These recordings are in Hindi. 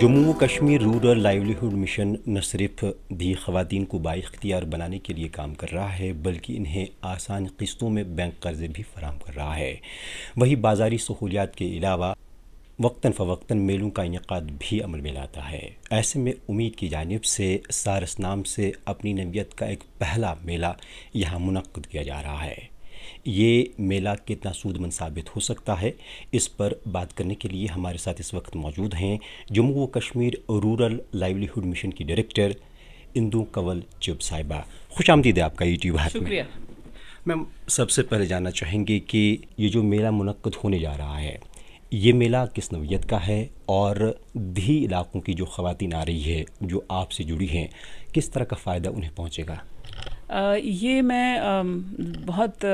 जम्मू व कश्मीर रूरल लाइवलीहुड मिशन न सिर्फ भी खातन को बाख्तियार बनाने के लिए काम कर रहा है बल्कि इन्हें आसान किस्तों में बैंक कर्जे भी फराम कर रहा है वहीं बाजारी सहूलियात के अलावा वक्ता फ़वक्ता मेलों का इनका भी अमल में लाता है ऐसे में उम्मीद की जानब से सारस नाम से अपनी नबीयत का एक पहला मेला यहाँ मुनद किया जा रहा है ये मेला कितना सूदमंद साबित हो सकता है इस पर बात करने के लिए हमारे साथ इस वक्त मौजूद हैं जम्मू व कश्मीर रूरल लाइवलीहुड मिशन की डायरेक्टर इंदू कंवल चिब साहिबा खुश आमदीद है आपका यूट्यूब हाथ शुक्रिया मैम सबसे पहले जानना चाहेंगे कि ये जो मेला मुनद होने जा रहा है ये मेला किस नवीयत का है और दही इलाकों की जो खातन आ रही है जो आपसे जुड़ी हैं किस तरह का फ़ायदा उन्हें पहुँचेगा ये मैं बहुत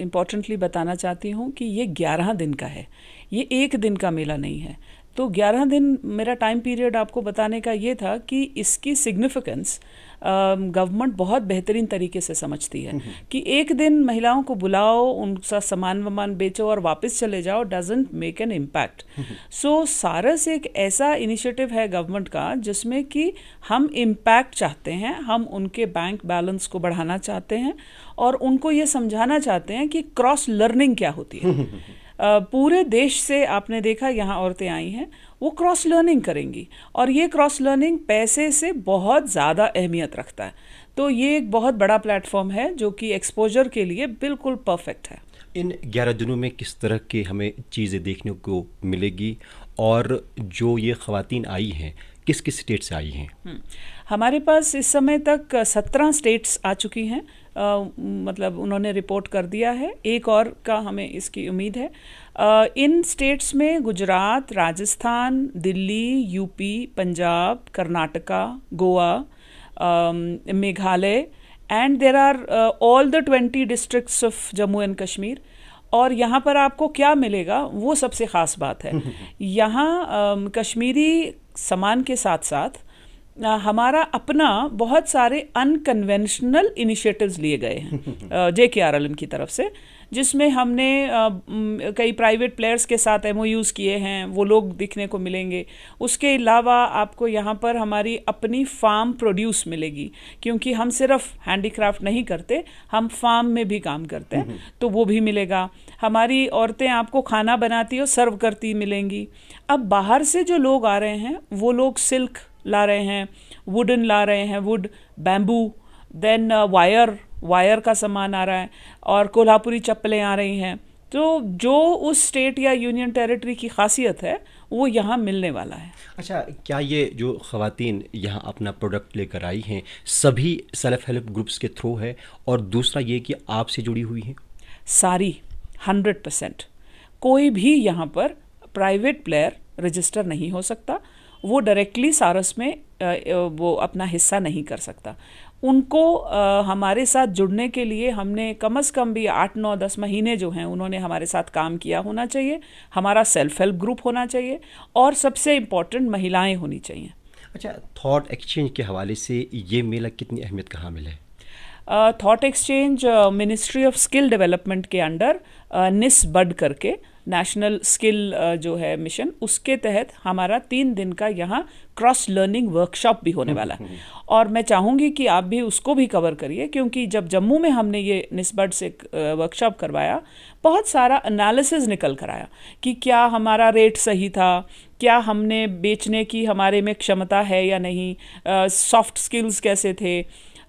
इम्पोर्टेंटली बताना चाहती हूँ कि ये ग्यारह दिन का है ये एक दिन का मेला नहीं है तो 11 दिन मेरा टाइम पीरियड आपको बताने का ये था कि इसकी सिग्निफिकेंस गवर्नमेंट बहुत बेहतरीन तरीके से समझती है कि एक दिन महिलाओं को बुलाओ उनका सामान वामान बेचो और वापस चले जाओ doesn't make an impact so Saras एक ऐसा इनिशिएटिव है गवर्नमेंट का जिसमें कि हम इम्पैक्ट चाहते हैं हम उनके बैंक बैलेंस को बढ़ाना चाहते हैं और उनको ये समझाना चाहते हैं कि क्रॉस लर्निंग क्या होती है पूरे देश से आपने देखा यहाँ औरतें आई हैं वो क्रॉस लर्निंग करेंगी और ये क्रॉस लर्निंग पैसे से बहुत ज़्यादा अहमियत रखता है तो ये एक बहुत बड़ा प्लेटफॉर्म है जो कि एक्सपोजर के लिए बिल्कुल परफेक्ट है इन ग्यारह दिनों में किस तरह के हमें चीज़ें देखने को मिलेगी और जो ये ख़वान आई हैं किस किस स्टेट से आई हैं हम्म, हमारे पास इस समय तक सत्रह स्टेट्स आ चुकी हैं आ, मतलब उन्होंने रिपोर्ट कर दिया है एक और का हमें इसकी उम्मीद है आ, इन स्टेट्स में Gujarat Rajasthan Delhi UP Punjab Karnataka Goa Meghalaya and there are all the twenty district of Jammu and Kashmir और यहाँ पर आपको क्या मिलेगा वो सबसे ख़ास बात है यहाँ कश्मीरी सामान के साथ साथ हमारा अपना बहुत सारे अनकन्वेंशनल इनिशिएटिव्स लिए गए हैं जे के आर एल की तरफ से जिसमें हमने कई प्राइवेट प्लेयर्स के साथ एम किए हैं वो लोग दिखने को मिलेंगे उसके अलावा आपको यहाँ पर हमारी अपनी फार्म प्रोड्यूस मिलेगी क्योंकि हम सिर्फ हैंडीक्राफ्ट नहीं करते हम फार्म में भी काम करते हैं तो वो भी मिलेगा हमारी औरतें आपको खाना बनाती और सर्व करती मिलेंगी अब बाहर से जो लोग आ रहे हैं वो लोग सिल्क ला रहे हैं वुडन ला रहे हैं wood bamboo then wire wire का सामान आ रहा है और कोल्हापुरी चप्पलें आ रही हैं तो जो उस स्टेट या यूनियन टेरिटरी की खासियत है वो यहाँ मिलने वाला है अच्छा क्या ये जो खातन यहाँ अपना प्रोडक्ट लेकर आई हैं सभी सेल्फ हेल्प ग्रुप्स के थ्रू है और दूसरा ये कि आपसे जुड़ी हुई हैं सारी हंड्रेड परसेंट कोई भी यहाँ पर प्राइवेट प्लेयर रजिस्टर नहीं हो सकता वो डायरेक्टली सारस में वो अपना हिस्सा नहीं कर सकता उनको हमारे साथ जुड़ने के लिए हमने कम से कम भी आठ नौ दस महीने जो हैं उन्होंने हमारे साथ काम किया होना चाहिए हमारा सेल्फ हेल्प ग्रुप होना चाहिए और सबसे इम्पोर्टेंट महिलाएं होनी चाहिए अच्छा थॉट एक्सचेंज के हवाले से ये मेला कितनी अहमियत कहाँ मिले है thought exchange ministry of skill development के अंडर निस बड करके uh, नेशनल स्किल uh, जो है मिशन उसके तहत हमारा तीन दिन का यहाँ क्रॉस लर्निंग वर्कशॉप भी होने वाला है और मैं चाहूँगी कि आप भी उसको भी कवर करिए क्योंकि जब जम्मू में हमने ये निस्बत से वर्कशॉप uh, करवाया बहुत सारा एनालिसिस निकल कर आया कि क्या हमारा रेट सही था क्या हमने बेचने की हमारे में क्षमता है या नहीं सॉफ्ट uh, स्किल्स कैसे थे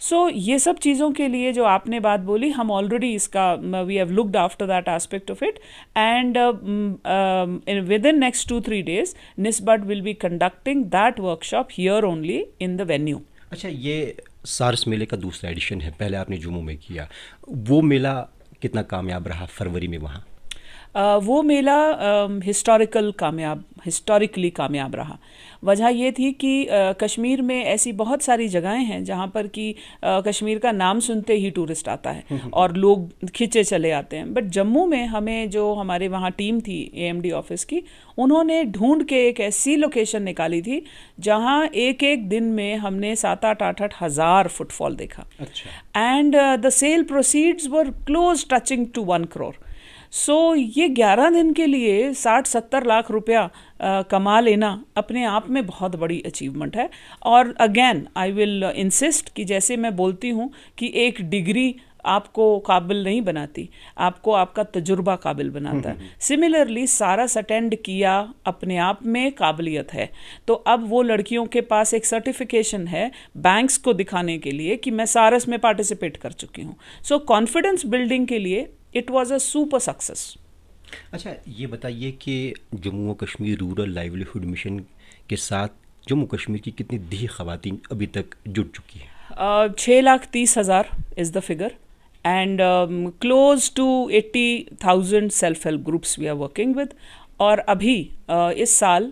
सो so, ये सब चीज़ों के लिए जो आपने बात बोली हम ऑलरेडी इसका we have looked after that aspect of it and within next two three days NIESBUD will be conducting that workshop here only in the venue अच्छा ये सार्स मेले का दूसरा एडिशन है पहले आपने जुम्मू में किया वो मेला कितना कामयाब रहा फरवरी में वहाँ वो मेला हिस्टोरिकल कामयाब हिस्टोरिकली कामयाब रहा वजह यह थी कि कश्मीर में ऐसी बहुत सारी जगहें हैं जहाँ पर कि कश्मीर का नाम सुनते ही टूरिस्ट आता है हम्म, हम्म। और लोग खींचे चले आते हैं बट जम्मू में हमें जो हमारे वहाँ टीम थी ए ऑफिस की उन्होंने ढूंढ के एक ऐसी लोकेशन निकाली थी जहाँ एक एक दिन में हमने सात आठ आठ आठ हज़ार फुटफॉल देखा and the sale proceeds were close touching to one crore so so, ये ग्यारह दिन के लिए साठ सत्तर लाख रुपया कमा लेना अपने आप में बहुत बड़ी अचीवमेंट है और अगेन आई विल इंसिस्ट कि जैसे मैं बोलती हूँ कि एक डिग्री आपको काबिल नहीं बनाती आपको आपका तजुर्बा काबिल बनाता है सिमिलरली सारस अटेंड किया अपने आप में काबिलियत है तो अब वो लड़कियों के पास एक सर्टिफिकेशन है बैंक्स को दिखाने के लिए कि मैं सारस में पार्टिसिपेट कर चुकी हूँ सो कॉन्फिडेंस बिल्डिंग के लिए it was a super success अच्छा ये बताइए कि जम्मू और कश्मीर रूरल लाइवलीहुड मिशन के साथ जम्मू कश्मीर की कितनी दी खातन अभी तक जुड़ चुकी हैं छः लाख तीस हज़ार is the figure and close to eighty thousand self help groups we are working with और अभी uh, इस साल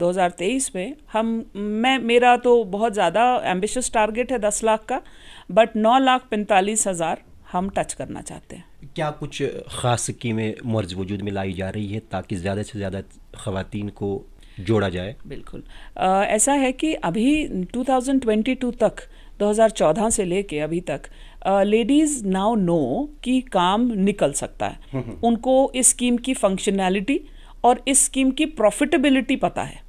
uh, 2023 में हम मैं मेरा तो बहुत ज़्यादा एम्बिशस टारगेट है दस लाख का बट नौ लाख पैंतालीस हज़ार हम टच करना चाहते हैं क्या कुछ ख़ास स्कीमें मर्ज वजूद में लाई जा रही है ताकि ज़्यादा से ज़्यादा ख़वान को जोड़ा जाए बिल्कुल आ, ऐसा है कि अभी 2022 तक 2014 से लेके अभी तक लेडीज़ नाउ नो कि काम निकल सकता है हम्म, हम्म। उनको इस स्कीम की फंक्शनैलिटी और इस स्कीम की प्रॉफिटेबिलिटी पता है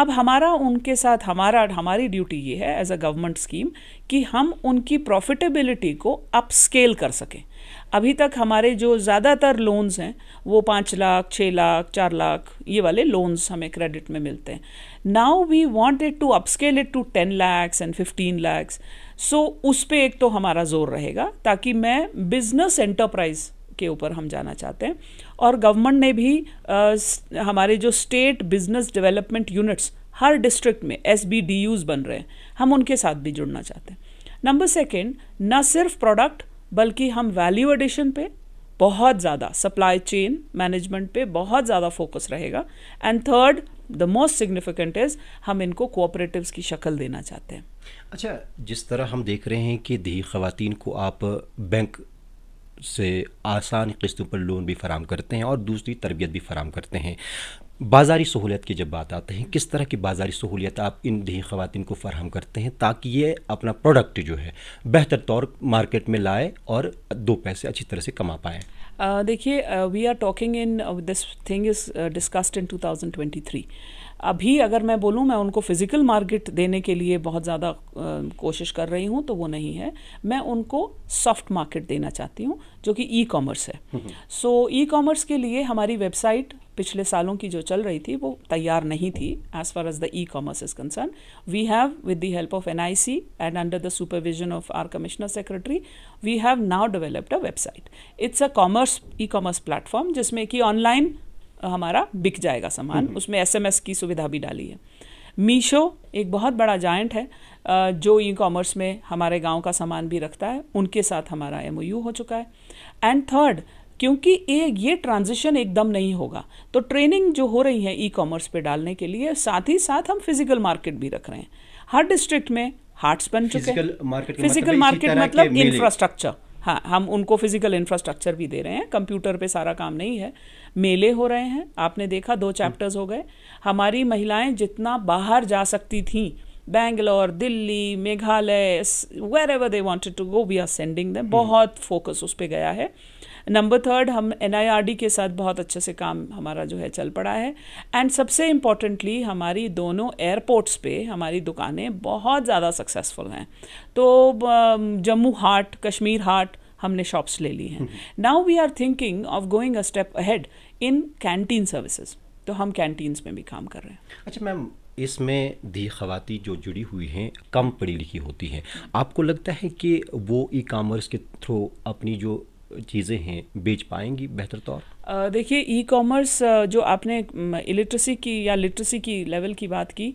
अब हमारा उनके साथ हमारा हमारी ड्यूटी ये है एज अ गवर्नमेंट स्कीम कि हम उनकी प्रॉफिटेबिलिटी को अपस्केल कर सकें अभी तक हमारे जो ज़्यादातर लोन्स हैं वो पाँच लाख छः लाख चार लाख ये वाले लोन्स हमें क्रेडिट में मिलते हैं now we want it to upscale it to ten lakhs and fifteen lakhs so उस पर एक तो हमारा जोर रहेगा ताकि मैं बिजनेस एंटरप्राइज के ऊपर हम जाना चाहते हैं और गवर्नमेंट ने भी आ, हमारे जो स्टेट बिजनेस डेवलपमेंट यूनिट्स हर डिस्ट्रिक्ट में एस बन रहे हैं हम उनके साथ भी जुड़ना चाहते हैं नंबर सेकेंड न सिर्फ प्रोडक्ट बल्कि हम वैल्यू एडिशन पे बहुत ज़्यादा सप्लाई चेन मैनेजमेंट पे बहुत ज़्यादा फोकस रहेगा and third the most significant is हम इनको कोऑपरेटिव्स की शक्ल देना चाहते हैं अच्छा जिस तरह हम देख रहे हैं कि दही खातन को आप बैंक से आसान किस्तों पर लोन भी फराम करते हैं और दूसरी तरबियत भी फराम करते हैं बाज़ारी सहूलियत की जब बात आते हैं किस तरह की बाज़ारी सहूलियत आप इन दही खातन को फराहम करते हैं ताकि ये अपना प्रोडक्ट जो है बेहतर तौर मार्केट में लाए और दो पैसे अच्छी तरह से कमा पाएँ देखिए we are talking in this thing is discussed in three अभी अगर मैं बोलूँ मैं उनको फिज़िकल मार्केट देने के लिए बहुत ज़्यादा कोशिश कर रही हूँ तो वो नहीं है मैं उनको सॉफ्ट मार्केट देना चाहती हूँ जो कि ई कॉमर्स है सो ई कॉमर्स के लिए हमारी वेबसाइट पिछले सालों की जो चल रही थी वो तैयार नहीं थी as far as the e commerce is concern we have with the help of N I C and under the supervision of our commissioner secretary we have now developed a website it's a commerce e commerce platform जिसमें कि ऑनलाइन हमारा बिक जाएगा सामान हम्म। उसमें एसएमएस की सुविधा भी डाली है मीशो एक बहुत बड़ा जायंट है जो ई कॉमर्स में हमारे गांव का सामान भी रखता है उनके साथ हमारा एम हो चुका है एंड थर्ड क्योंकि ये ये ट्रांजिशन एकदम नहीं होगा तो ट्रेनिंग जो हो रही है ई कॉमर्स पे डालने के लिए साथ ही साथ हम फिजिकल मार्केट भी रख रहे हैं हर डिस्ट्रिक्ट में हार्ट्स बन चुके हैं फिजिकल मार्केट मतलब इंफ्रास्ट्रक्चर हाँ हम उनको फिजिकल इंफ्रास्ट्रक्चर भी दे रहे हैं कंप्यूटर पे सारा काम नहीं है मेले हो रहे हैं आपने देखा दो चैप्टर्स हो गए हमारी महिलाएं जितना बाहर जा सकती थीं Bangalore Delhi Meghalaya wherever they wanted to go we are sending them बहुत फोकस उस पर गया है नंबर थर्ड हम एन के साथ बहुत अच्छे से काम हमारा जो है चल पड़ा है एंड सबसे इम्पॉर्टेंटली हमारी दोनों एयरपोर्ट्स पे हमारी दुकानें बहुत ज़्यादा सक्सेसफुल हैं तो जम्मू हार्ट कश्मीर हार्ट हमने शॉप्स ले ली हैं now we are thinking of going a step ahead in canteen services तो हम कैंटीन्स में भी काम कर रहे हैं अच्छा मैम इसमें दी खवाती जो जुड़ी हुई हैं कम पढ़ी लिखी होती हैं आपको लगता है कि वो ई कामर्स के थ्रू अपनी जो चीज़ें हैं बेच पाएंगी बेहतर तौर देखिए ई कॉमर्स जो आपने इलिट्रेसी की या लिटरेसी की लेवल की बात की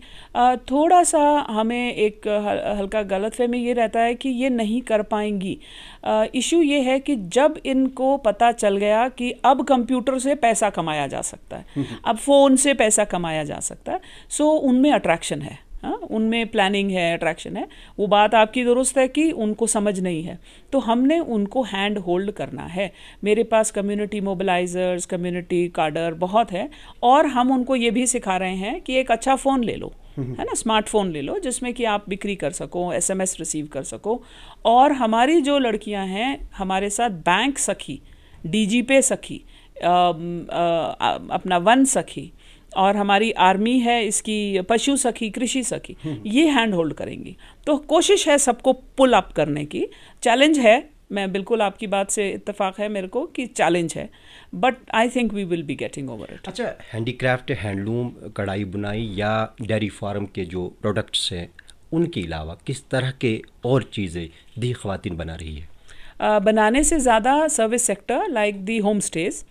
थोड़ा सा हमें एक हल्का गलत फहमी ये रहता है कि ये नहीं कर पाएंगी इशू ये है कि जब इनको पता चल गया कि अब कंप्यूटर से पैसा कमाया जा सकता है हम्म, हम्म। अब फ़ोन से पैसा कमाया जा सकता है सो उनमें अट्रैक्शन है हाँ उनमें प्लानिंग है अट्रैक्शन है वो बात आपकी दुरुस्त है कि उनको समझ नहीं है तो हमने उनको हैंड होल्ड करना है मेरे पास कम्युनिटी मोबिलाइजर्स कम्युनिटी कार्डर बहुत है और हम उनको ये भी सिखा रहे हैं कि एक अच्छा फ़ोन ले लो हम्म। है ना स्मार्टफोन ले लो जिसमें कि आप बिक्री कर सको एसएमएस रिसीव कर सको और हमारी जो लड़कियां हैं हमारे साथ बैंक सखी डीजी पे सखी आ, आ, अपना वन सखी और हमारी आर्मी है इसकी पशु सखी कृषि सखी हम्म। ये हैंड होल्ड करेंगी तो कोशिश है सबको पुल अप करने की चैलेंज है मैं बिल्कुल आपकी बात से इतफाक़ है मेरे को कि चैलेंज है but I think we will be getting over it अच्छा हैंडीक्राफ्ट हैंडलूम कढ़ाई बुनाई या डेयरी फार्म के जो प्रोडक्ट्स हैं उनके अलावा किस तरह के और चीज़ें दी खातिन बना रही है बनाने से ज़्यादा service sector like the home stays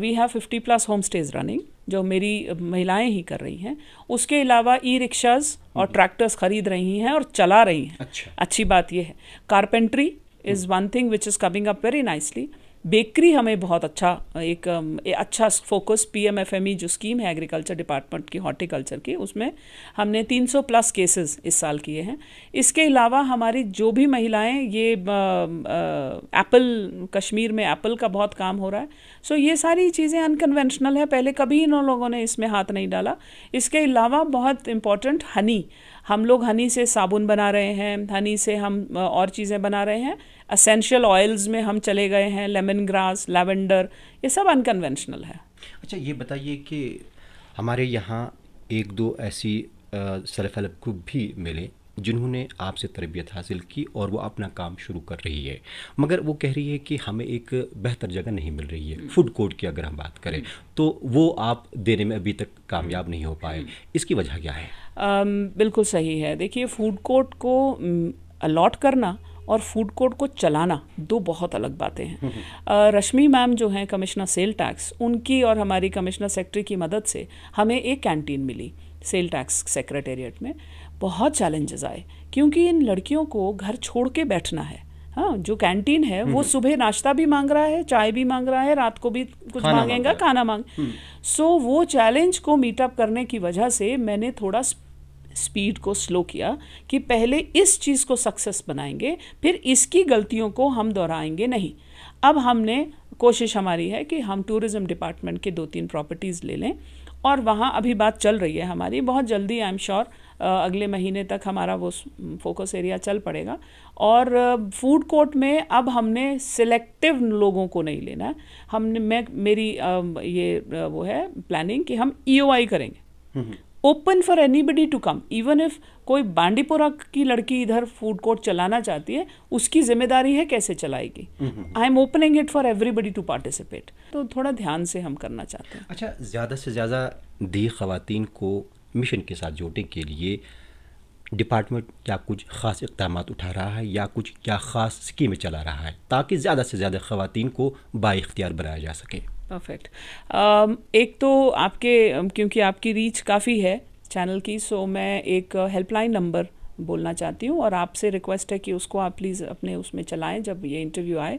we have fifty plus home stays running जो मेरी महिलाएं ही कर रही हैं उसके अलावा ई रिक्शाज और हम्म। ट्रैक्टर्स खरीद रही हैं और चला रही हैं अच्छा अच्छी बात यह है carpentry is one thing which is coming up very nicely bakery हमें बहुत अच्छा एक, एक अच्छा फोकस पीएमएफएमई e जो स्कीम है एग्रीकल्चर डिपार्टमेंट की हॉर्टिकल्चर की उसमें हमने 300 प्लस केसेस इस साल किए हैं इसके अलावा हमारी जो भी महिलाएं ये एप्पल कश्मीर में एप्पल का बहुत काम हो रहा है सो ये सारी चीज़ें अनकन्वेंशनल है पहले कभी इन लोगों ने इसमें हाथ नहीं डाला इसके अलावा बहुत इम्पॉर्टेंट हनी हम लोग हनी से साबुन बना रहे हैं हनी से हम और चीज़ें बना रहे हैं असेंशियल ऑयल्स में हम चले गए हैं लेमन ग्रास लेवेंडर ये सब अनकन्वेंशनल है अच्छा ये बताइए कि हमारे यहाँ एक दो ऐसी सेल्फ हेल्प ग्रुप भी मिले जिन्होंने आपसे तरबियत हासिल की और वो अपना काम शुरू कर रही है मगर वो कह रही है कि हमें एक बेहतर जगह नहीं मिल रही है फूड कोर्ट की अगर हम बात करें तो वो आप देने में अभी तक कामयाब नहीं हो पाए हम्म। इसकी वजह क्या है बिल्कुल सही है देखिए फूड कोर्ट को अलॉट करना और फूड कोर्ट को चलाना दो बहुत अलग बातें हैं हम्म। रश्मि मैम जो हैं कमिश्नर सेल टैक्स उनकी और हमारी कमिश्नर सेक्रेटरी की मदद से हमें एक कैंटीन मिली सेल टैक्स सेक्रेटेरिएट में बहुत चैलेंजेस आए क्योंकि इन लड़कियों को घर छोड़ के बैठना है हाँ जो कैंटीन है वो हम्म। सुबह नाश्ता भी मांग रहा है चाय भी मांग रहा है रात को भी कुछ मांगेगा खाना मांग सो हम्म। so, वो चैलेंज को मीटअप करने की वजह से मैंने थोड़ा स्पीड को स्लो किया कि पहले इस चीज़ को सक्सेस बनाएंगे फिर इसकी गलतियों को हम दोहराएंगे नहीं अब हमने कोशिश हमारी है कि हम टूरिज़्म डिपार्टमेंट के दो तीन प्रॉपर्टीज़ ले लें और वहाँ अभी बात चल रही है हमारी बहुत जल्दी आई एम श्योर अगले महीने तक हमारा वो फोकस एरिया चल पड़ेगा और फूड कोर्ट में अब हमने सिलेक्टिव लोगों को नहीं लेना हमने मैं मेरी ये वो है प्लानिंग कि हम ई e करेंगे हम्म, हम्म। Open for anybody to come even if कोई बांडीपोरा की लड़की इधर फूड कोर्ट चलाना चाहती है उसकी जिम्मेदारी है कैसे चलाएगी I am opening it for everybody to participate तो थोड़ा ध्यान से हम करना चाहते हैं अच्छा ज़्यादा से ज़्यादा दी खातन को मिशन के साथ जोड़ने के लिए डिपार्टमेंट क्या कुछ ख़ास इकदाम उठा रहा है या कुछ क्या ख़ास स्कीमें चला रहा है ताकि ज़्यादा से ज़्यादा खातन को बाख्तियार बनाया जा सके परफेक्ट um, एक तो आपके um, क्योंकि आपकी रीच काफ़ी है चैनल की सो मैं एक हेल्पलाइन नंबर बोलना चाहती हूँ और आपसे रिक्वेस्ट है कि उसको आप प्लीज़ अपने उसमें चलाएं जब ये इंटरव्यू आए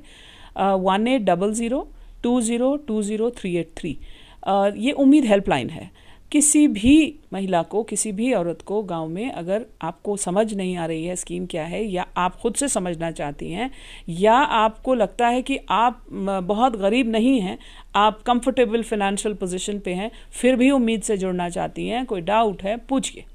one eight double zero two zero two zero three eight three ये उम्मीद हेल्पलाइन है किसी भी महिला को किसी भी औरत को गांव में अगर आपको समझ नहीं आ रही है स्कीम क्या है या आप खुद से समझना चाहती हैं या आपको लगता है कि आप बहुत गरीब नहीं हैं आप कंफर्टेबल फिनेंशियल पोजीशन पे हैं फिर भी उम्मीद से जुड़ना चाहती हैं कोई डाउट है पूछिए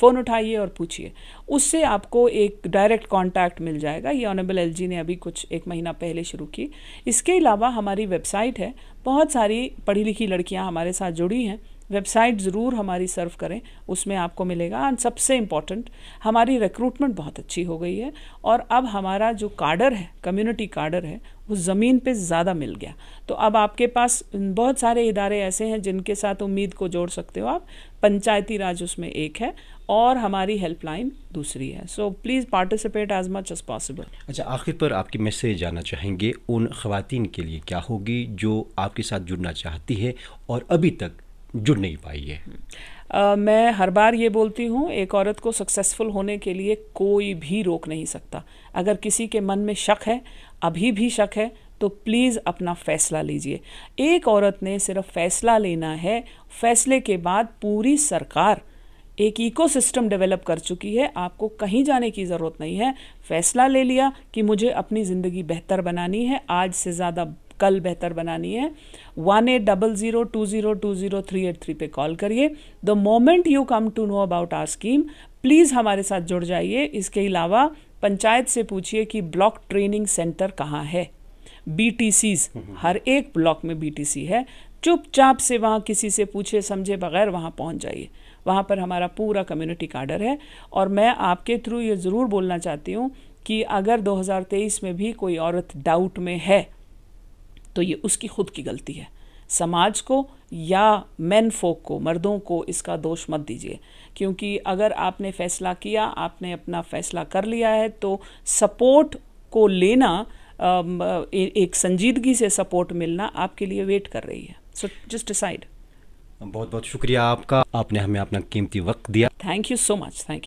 फ़ोन उठाइए और पूछिए उससे आपको एक डायरेक्ट कांटेक्ट मिल जाएगा ये ऑनेबल एल ने अभी कुछ एक महीना पहले शुरू की इसके अलावा हमारी वेबसाइट है बहुत सारी पढ़ी लिखी लड़कियाँ हमारे साथ जुड़ी हैं वेबसाइट ज़रूर हमारी सर्व करें उसमें आपको मिलेगा एंड सबसे इम्पॉर्टेंट हमारी रिक्रूटमेंट बहुत अच्छी हो गई है और अब हमारा जो कार्डर है कम्युनिटी कार्डर है वो ज़मीन पे ज़्यादा मिल गया तो अब आपके पास बहुत सारे इदारे ऐसे हैं जिनके साथ उम्मीद को जोड़ सकते हो आप पंचायती राज उसमें एक है और हमारी हेल्पलाइन दूसरी है so please participate as much as possible अच्छा आखिर पर आपकी मैसेज जाना चाहेंगे उन खातन के लिए क्या होगी जो आपके साथ जुड़ना चाहती है और अभी तक जुड़ नहीं पाई है मैं हर बार ये बोलती हूँ एक औरत को सक्सेसफुल होने के लिए कोई भी रोक नहीं सकता अगर किसी के मन में शक है अभी भी शक है तो प्लीज़ अपना फ़ैसला लीजिए एक औरत ने सिर्फ फ़ैसला लेना है फैसले के बाद पूरी सरकार एक इकोसिस्टम डेवलप कर चुकी है आपको कहीं जाने की ज़रूरत नहीं है फैसला ले लिया कि मुझे अपनी ज़िंदगी बेहतर बनानी है आज से ज़्यादा कल बेहतर बनानी है one eight double zero two zero two zero three eight three पे कॉल करिए the moment you come to know about our scheme please हमारे साथ जुड़ जाइए इसके अलावा पंचायत से पूछिए कि ब्लॉक ट्रेनिंग सेंटर कहाँ है बी हम्म। हर एक ब्लॉक में बी है चुपचाप से वहाँ किसी से पूछे समझे बगैर वहाँ पहुँच जाइए वहाँ पर हमारा पूरा कम्युनिटी कार्डर है और मैं आपके थ्रू ये ज़रूर बोलना चाहती हूँ कि अगर 2023 में भी कोई औरत डाउट में है तो ये उसकी खुद की गलती है समाज को या मैन फोक को मर्दों को इसका दोष मत दीजिए क्योंकि अगर आपने फैसला किया आपने अपना फैसला कर लिया है तो सपोर्ट को लेना एक संजीदगी से सपोर्ट मिलना आपके लिए वेट कर रही है सो जस्ट डिसाइड बहुत बहुत शुक्रिया आपका आपने हमें अपना कीमती वक्त दिया thank you so much thank you